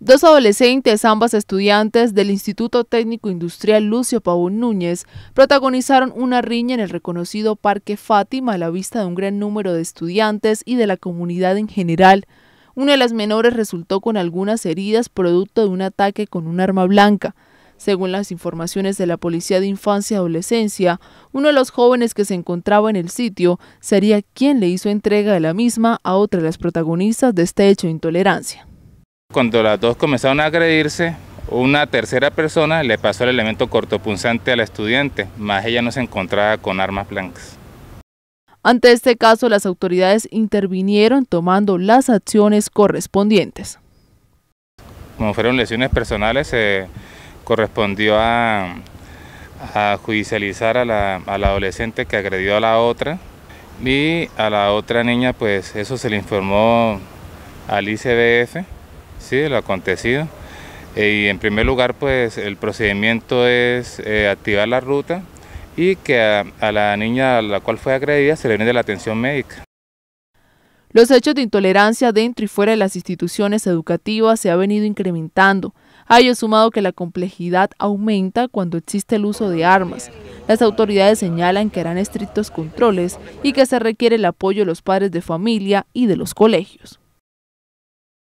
Dos adolescentes, ambas estudiantes del Instituto Técnico Industrial Lucio Pavón Núñez, protagonizaron una riña en el reconocido Parque Fátima a la vista de un gran número de estudiantes y de la comunidad en general. Una de las menores resultó con algunas heridas producto de un ataque con un arma blanca. Según las informaciones de la Policía de Infancia y Adolescencia, uno de los jóvenes que se encontraba en el sitio sería quien le hizo entrega de la misma a otra de las protagonistas de este hecho de intolerancia. Cuando las dos comenzaron a agredirse, una tercera persona le pasó el elemento cortopunzante a la estudiante, más ella no se encontraba con armas blancas. Ante este caso, las autoridades intervinieron tomando las acciones correspondientes. Como fueron lesiones personales, se correspondió a, judicializar a la adolescente que agredió a la otra y a la otra niña, pues eso se le informó al ICBF sí, lo lo acontecido. Eh, y en primer lugar, pues el procedimiento es eh, activar la ruta y que a, la niña a la cual fue agredida se le brinde la atención médica. Los hechos de intolerancia dentro y fuera de las instituciones educativas se han venido incrementando. A ello sumado que la complejidad aumenta cuando existe el uso de armas. Las autoridades señalan que harán estrictos controles y que se requiere el apoyo de los padres de familia y de los colegios.